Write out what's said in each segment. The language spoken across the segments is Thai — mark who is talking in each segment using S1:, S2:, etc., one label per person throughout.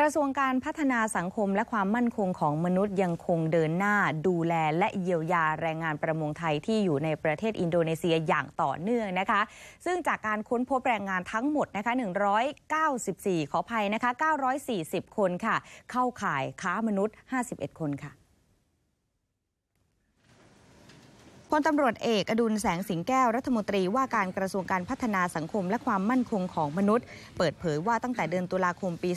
S1: กระทรวงการพัฒนาสังคมและความมั่นคงของมนุษย์ยังคงเดินหน้า ดูแลและเยียวยาแรงงานประมงไทยที่อยู่ในประเทศอินโดนีเซียอย่างต่อเนื่องนะคะ ซึ่งจากการค้นพบแรงงานทั้งหมดนะคะ194ขออภัยนะคะ 940 คนค่ะ เข้าข่ายค้ามนุษย์ 51 คนค่ะพลตำรวจเอกอดุลแสงสิงแก้วรัฐมนตรีว่าการกระทรวงการพัฒนาสังคมและความมั่นคงของมนุษย์ เปิดเผยว่าตั้งแต่เดือนตุลาคมปี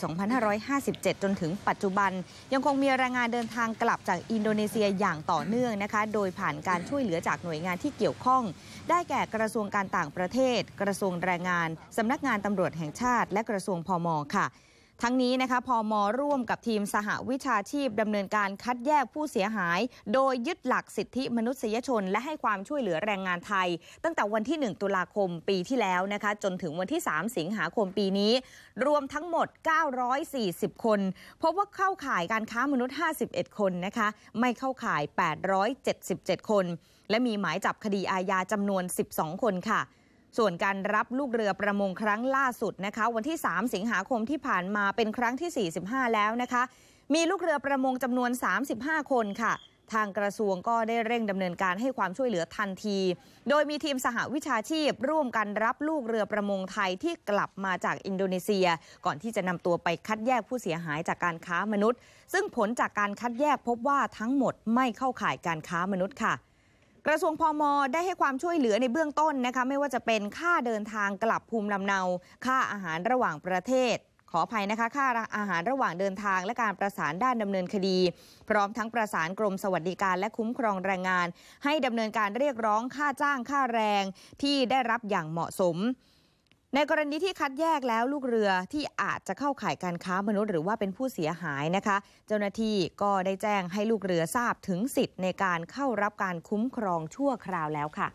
S1: 2557 จนถึงปัจจุบัน ยังคงมีแรงงานเดินทางกลับจากอินโดนีเซียอย่างต่อเนื่องนะคะ โดยผ่านการช่วยเหลือจากหน่วยงานที่เกี่ยวข้อง ได้แก่กระทรวงการต่างประเทศ กระทรวงแรงงานสำนักงานตำรวจแห่งชาติและกระทรวงพมค่ะทั้งนี้นะคะพอมร่วมกับทีมสหวิชาชีพดำเนินการคัดแยกผู้เสียหาย โดยยึดหลักสิทธิมนุษยชนและให้ความช่วยเหลือแรงงานไทย ตั้งแต่วันที่ 1 ตุลาคมปีที่แล้วนะคะจนถึงวันที่ 3 สิงหาคมปีนี้ รวมทั้งหมด 940 คน พบว่าเข้าข่ายการค้ามนุษย์ 51 คนนะคะ ไม่เข้าข่าย 877 คน และมีหมายจับคดีอาญาจำนวน12คนค่ะส่วนการรับลูกเรือประมงครั้งล่าสุดนะคะ วันที่ 3 สิงหาคมที่ผ่านมาเป็นครั้งที่ 45 แล้วนะคะ มีลูกเรือประมงจำนวน 35 คนค่ะ ทางกระทรวงก็ได้เร่งดำเนินการให้ความช่วยเหลือทันที โดยมีทีมสหวิชาชีพ ร่วมกันรับลูกเรือประมงไทยที่กลับมาจากอินโดนีเซีย ก่อนที่จะนำตัวไปคัดแยกผู้เสียหายจากการค้ามนุษย์ ซึ่งผลจากการคัดแยกพบว่าทั้งหมดไม่เข้าข่ายการค้ามนุษย์ค่ะกระทรวงพมได้ให้ความช่วยเหลือในเบื้องต้นนะคะไม่ว่าจะเป็นค่าเดินทางกลับภูมิลำเนา ค่าอาหารระหว่างประเทศ ขออภัยนะคะ ค่าอาหารระหว่างเดินทางและการประสานด้านดำเนินคดี พร้อมทั้งประสานกรมสวัสดิการและคุ้มครองแรงงาน ให้ดำเนินการเรียกร้องค่าจ้างค่าแรงที่ได้รับอย่างเหมาะสมในกรณีที่คัดแยกแล้วลูกเรือที่อาจจะเข้าข่ายการค้ามนุษย์หรือว่าเป็นผู้เสียหายนะคะ เจ้าหน้าที่ก็ได้แจ้งให้ลูกเรือทราบถึงสิทธิ์ ในการเข้ารับการคุ้มครองชั่วคราวแล้วค่ะ